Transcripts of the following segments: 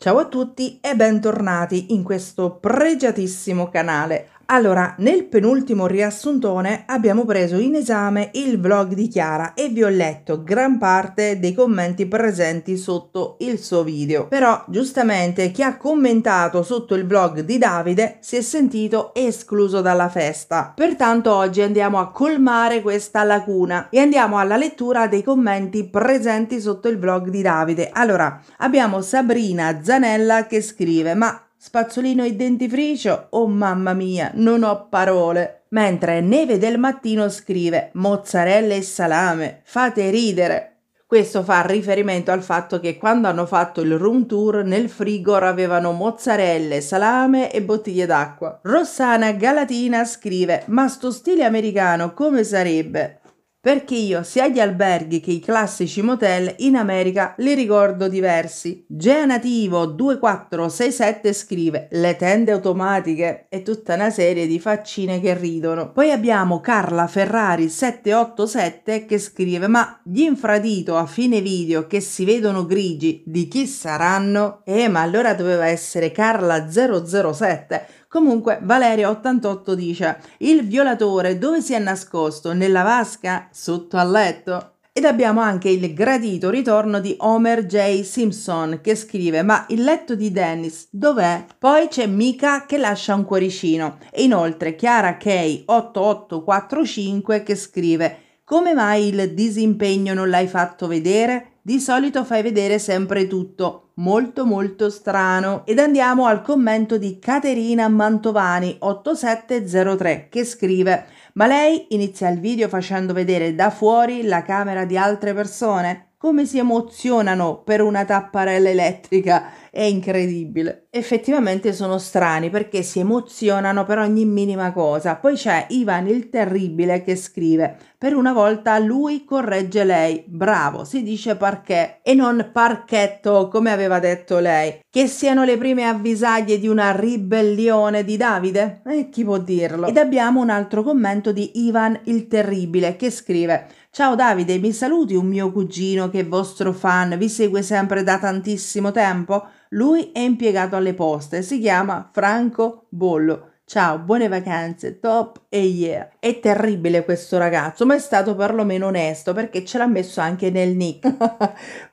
Ciao a tutti e bentornati in questo pregiatissimo canale. Allora, nel penultimo riassuntone abbiamo preso in esame il vlog di Chiara e vi ho letto gran parte dei commenti presenti sotto il suo video. Però, giustamente, chi ha commentato sotto il vlog di Davide si è sentito escluso dalla festa. Pertanto oggi andiamo a colmare questa lacuna e andiamo alla lettura dei commenti presenti sotto il vlog di Davide. Allora, abbiamo Sabrina Zanella che scrive, ma spazzolino e dentifricio? Oh mamma mia, non ho parole. Mentre Neve del mattino scrive mozzarella e salame, fate ridere. Questo fa riferimento al fatto che quando hanno fatto il room tour nel frigor avevano mozzarelle, salame e bottiglie d'acqua. Rossana Galatina scrive: Ma sto stile americano come sarebbe? perché io sia gli alberghi che i classici motel in America li ricordo diversi. Genativo 2467 scrive le tende automatiche e tutta una serie di faccine che ridono. Poi abbiamo Carla Ferrari 787 che scrive ma gli infradito a fine video che si vedono grigi di chi saranno? Eh ma allora doveva essere Carla 007 Comunque Valeria 88 dice il violatore dove si è nascosto? Nella vasca? Sotto al letto? Ed abbiamo anche il gradito ritorno di Homer J. Simpson che scrive ma il letto di Dennis dov'è? Poi c'è Mika che lascia un cuoricino e inoltre Chiara Kay 8845 che scrive come mai il disimpegno non l'hai fatto vedere? Di solito fai vedere sempre tutto, molto molto strano. Ed andiamo al commento di Caterina Mantovani 8703 che scrive Ma lei inizia il video facendo vedere da fuori la camera di altre persone? Come si emozionano per una tapparella elettrica? è incredibile. Effettivamente sono strani perché si emozionano per ogni minima cosa. Poi c'è Ivan il Terribile che scrive: Per una volta lui corregge lei. Bravo, si dice perché e non parchetto come aveva detto lei. Che siano le prime avvisaglie di una ribellione di Davide? E eh, chi può dirlo? Ed abbiamo un altro commento di Ivan il Terribile che scrive: Ciao Davide, mi saluti un mio cugino che è vostro fan, vi segue sempre da tantissimo tempo? Lui è impiegato alle poste, si chiama Franco Bollo. Ciao, buone vacanze, top e yeah. È terribile questo ragazzo, ma è stato perlomeno onesto perché ce l'ha messo anche nel nick.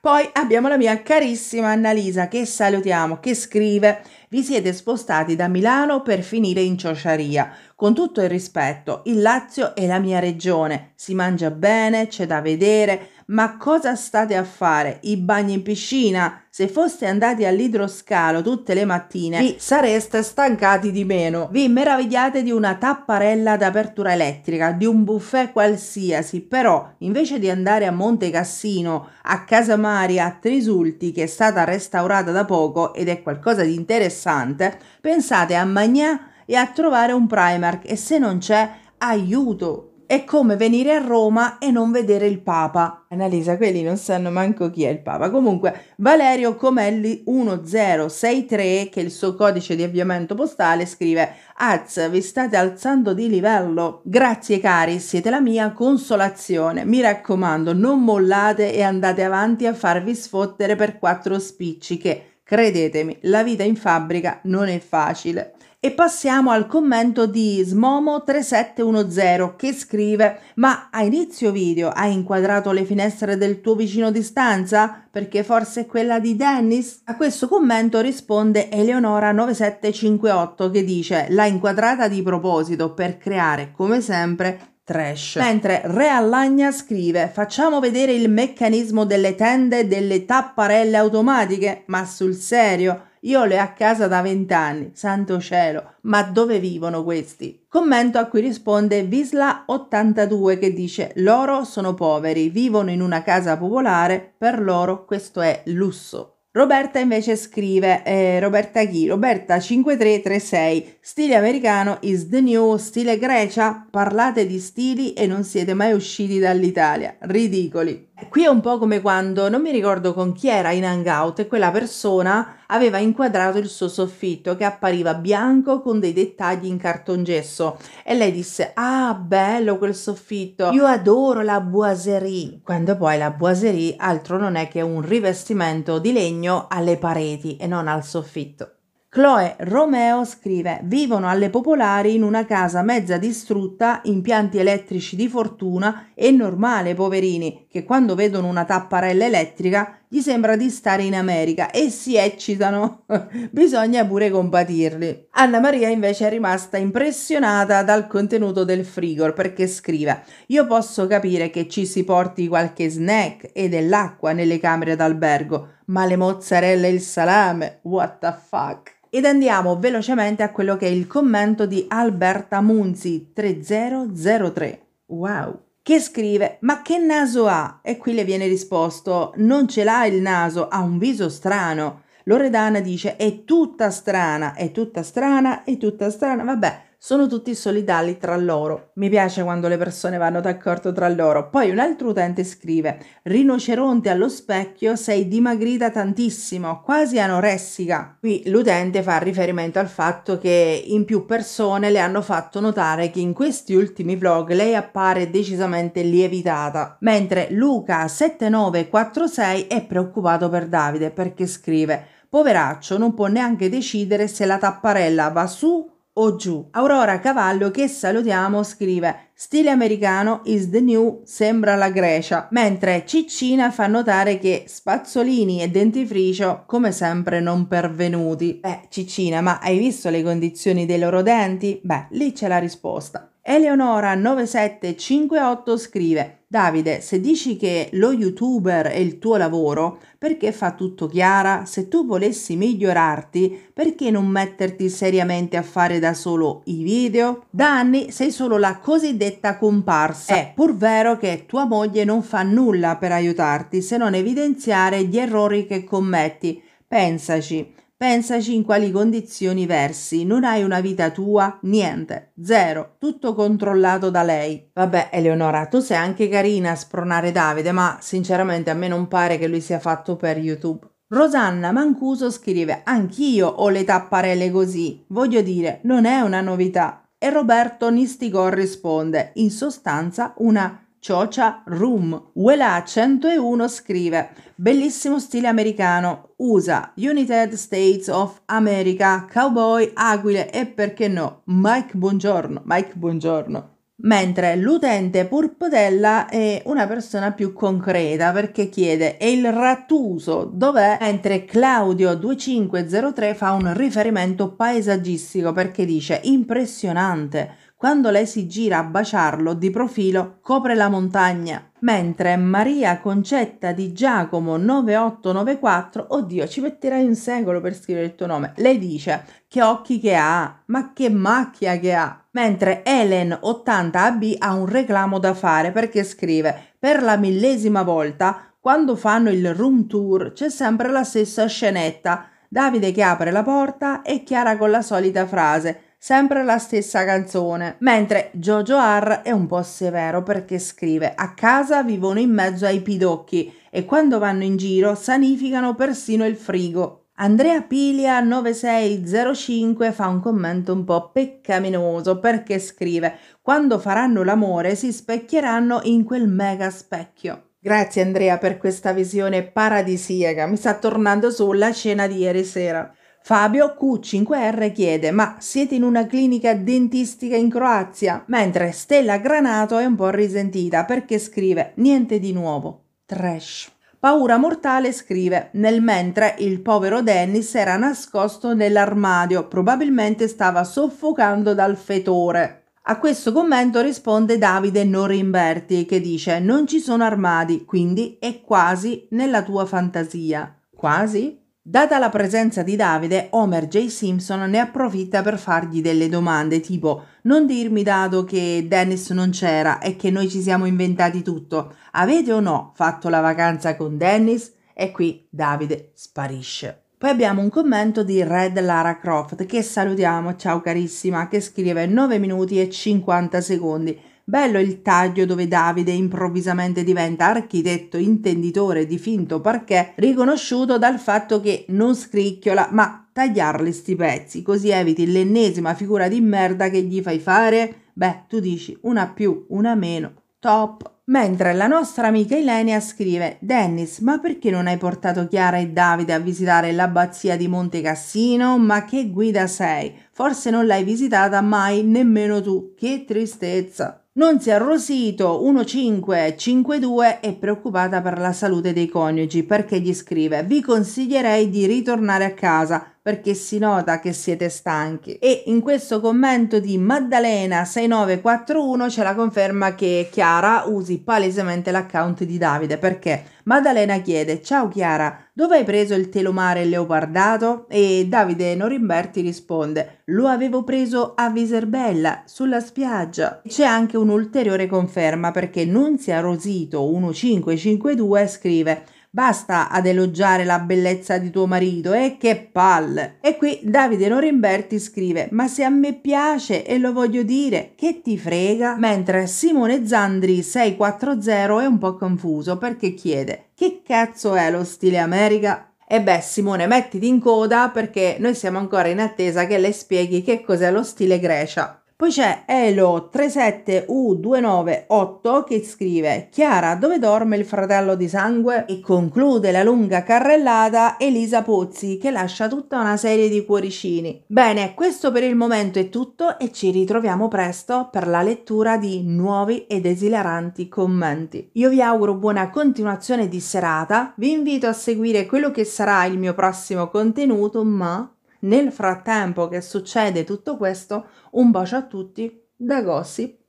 Poi abbiamo la mia carissima Annalisa che salutiamo, che scrive: Vi siete spostati da Milano per finire in Ciociaria. Con tutto il rispetto, il Lazio è la mia regione, si mangia bene, c'è da vedere ma cosa state a fare? I bagni in piscina? Se foste andati all'idroscalo tutte le mattine vi sareste stancati di meno. Vi meravigliate di una tapparella d'apertura elettrica, di un buffet qualsiasi, però invece di andare a Monte Cassino, a Casa Maria, a Trisulti, che è stata restaurata da poco ed è qualcosa di interessante, pensate a Magnà e a trovare un Primark e se non c'è, aiuto! È come venire a Roma e non vedere il Papa. Annalisa, quelli non sanno manco chi è il Papa. Comunque, Valerio Comelli 1063, che il suo codice di avviamento postale, scrive Az, vi state alzando di livello. Grazie cari, siete la mia consolazione. Mi raccomando, non mollate e andate avanti a farvi sfottere per quattro spicci che, credetemi, la vita in fabbrica non è facile. E passiamo al commento di Smomo3710 che scrive Ma a inizio video hai inquadrato le finestre del tuo vicino di stanza? Perché forse è quella di Dennis? A questo commento risponde Eleonora9758 che dice L'ha inquadrata di proposito per creare, come sempre, trash. Mentre Re Allagna scrive: Facciamo vedere il meccanismo delle tende e delle tapparelle automatiche, ma sul serio. Io le ho a casa da vent'anni, santo cielo, ma dove vivono questi? Commento a cui risponde Visla82 che dice loro sono poveri, vivono in una casa popolare, per loro questo è lusso. Roberta invece scrive, eh, Roberta chi? Roberta 5336, Stile americano is the new, stile Grecia, parlate di stili e non siete mai usciti dall'Italia. Ridicoli. Qui è un po' come quando, non mi ricordo con chi era in hangout, e quella persona aveva inquadrato il suo soffitto che appariva bianco con dei dettagli in cartongesso e lei disse ah bello quel soffitto, io adoro la boiserie, quando poi la boiserie altro non è che un rivestimento di legno alle pareti e non al soffitto. Chloe Romeo scrive: Vivono alle popolari in una casa mezza distrutta, impianti elettrici di fortuna. È normale, poverini, che quando vedono una tapparella elettrica gli sembra di stare in America e si eccitano. Bisogna pure compatirli. Anna Maria invece è rimasta impressionata dal contenuto del frigor perché scrive: Io posso capire che ci si porti qualche snack e dell'acqua nelle camere d'albergo, ma le mozzarella e il salame, what the fuck? Ed andiamo velocemente a quello che è il commento di Alberta Munzi 3003. Wow! che scrive ma che naso ha? E qui le viene risposto non ce l'ha il naso, ha un viso strano. Loredana dice è tutta strana, è tutta strana, è tutta strana, vabbè. Sono tutti solidali tra loro. Mi piace quando le persone vanno d'accordo tra loro. Poi un altro utente scrive: Rinoceronte allo specchio, sei dimagrita tantissimo, quasi anoressica. Qui l'utente fa riferimento al fatto che in più persone le hanno fatto notare che in questi ultimi vlog lei appare decisamente lievitata. Mentre Luca7946 è preoccupato per Davide perché scrive: Poveraccio, non può neanche decidere se la tapparella va su o giù. Aurora Cavallo, che salutiamo, scrive: Stile americano is the new, sembra la Grecia. Mentre Ciccina fa notare che spazzolini e dentifricio, come sempre, non pervenuti. Beh, Ciccina, ma hai visto le condizioni dei loro denti? Beh, lì c'è la risposta. Eleonora9758 scrive Davide, se dici che lo youtuber è il tuo lavoro, perché fa tutto Chiara? Se tu volessi migliorarti, perché non metterti seriamente a fare da solo i video? Da anni sei solo la cosiddetta comparsa. È pur vero che tua moglie non fa nulla per aiutarti se non evidenziare gli errori che commetti. Pensaci, Pensaci in quali condizioni versi, non hai una vita tua, niente, zero, tutto controllato da lei. Vabbè, Eleonora, tu sei anche carina a spronare Davide, ma sinceramente a me non pare che lui sia fatto per YouTube. Rosanna Mancuso scrive: Anch'io ho le tapparelle così. Voglio dire, non è una novità. E Roberto Nistigor risponde: In sostanza, una Ciocia Room Wela 101 scrive Bellissimo stile americano, USA, United States of America, cowboy, aquile e perché no, Mike buongiorno, Mike buongiorno. Mentre l'utente Purpodella è una persona più concreta perché chiede e il rattuso dov'è? Mentre Claudio 2503 fa un riferimento paesaggistico perché dice impressionante quando lei si gira a baciarlo, di profilo copre la montagna, mentre Maria Concetta di Giacomo 9894, oddio, ci metterai un secolo per scrivere il tuo nome, lei dice che occhi che ha, ma che macchia che ha. Mentre Helen 80AB ha un reclamo da fare perché scrive per la millesima volta quando fanno il room tour c'è sempre la stessa scenetta. Davide che apre la porta e Chiara con la solita frase sempre la stessa canzone, mentre Jojo R è un po' severo perché scrive a casa vivono in mezzo ai pidocchi e quando vanno in giro sanificano persino il frigo. Andrea Pilia 9605 fa un commento un po' peccaminoso perché scrive quando faranno l'amore si specchieranno in quel mega specchio. Grazie Andrea per questa visione paradisiaca, mi sta tornando sulla cena di ieri sera. Fabio Q5R chiede: Ma siete in una clinica dentistica in Croazia? Mentre Stella Granato è un po' risentita perché scrive: Niente di nuovo. Trash. Paura mortale scrive: Nel mentre il povero Dennis era nascosto nell'armadio, probabilmente stava soffocando dal fetore. A questo commento risponde Davide Norimberti che dice: Non ci sono armadi, quindi è quasi nella tua fantasia. Quasi? Data la presenza di Davide, Homer J. Simpson ne approfitta per fargli delle domande tipo Non dirmi dato che Dennis non c'era e che noi ci siamo inventati tutto. Avete o no fatto la vacanza con Dennis? E qui Davide sparisce. Poi abbiamo un commento di Red Lara Croft che salutiamo, ciao carissima, che scrive 9 minuti e 50 secondi. Bello il taglio dove Davide improvvisamente diventa architetto intenditore di finto parquet, riconosciuto dal fatto che non scricchiola ma tagliarle sti pezzi, così eviti l'ennesima figura di merda che gli fai fare. Beh, tu dici una più, una meno, top. Mentre la nostra amica Ilenia scrive: Dennis, ma perché non hai portato Chiara e Davide a visitare l'abbazia di Monte Cassino? Ma che guida sei? Forse non l'hai visitata mai nemmeno tu. Che tristezza! Nunzia Rosito 1552 è preoccupata per la salute dei coniugi perché gli scrive vi consiglierei di ritornare a casa perché si nota che siete stanchi. E in questo commento di Maddalena6941 c'è la conferma che Chiara usi palesemente l'account di Davide perché Maddalena chiede Ciao Chiara, dove hai preso il telomare leopardato? E Davide Norimberti risponde Lo avevo preso a Viserbella, sulla spiaggia. C'è anche un'ulteriore conferma perché Nunzia Rosito 1552 scrive Basta ad elogiare la bellezza di tuo marito, e eh? che palle! E qui Davide Norimberti scrive: Ma se a me piace e lo voglio dire, che ti frega? Mentre Simone Zandri 640 è un po' confuso perché chiede: Che cazzo è lo stile America? E beh, Simone, mettiti in coda perché noi siamo ancora in attesa che le spieghi che cos'è lo stile Grecia. Poi c'è elo 37U298 che scrive Chiara dove dorme il fratello di sangue? E conclude la lunga carrellata Elisa Pozzi che lascia tutta una serie di cuoricini. Bene, questo per il momento è tutto e ci ritroviamo presto per la lettura di nuovi ed esilaranti commenti. Io vi auguro buona continuazione di serata, vi invito a seguire quello che sarà il mio prossimo contenuto ma nel frattempo che succede tutto questo, un bacio a tutti da Gossip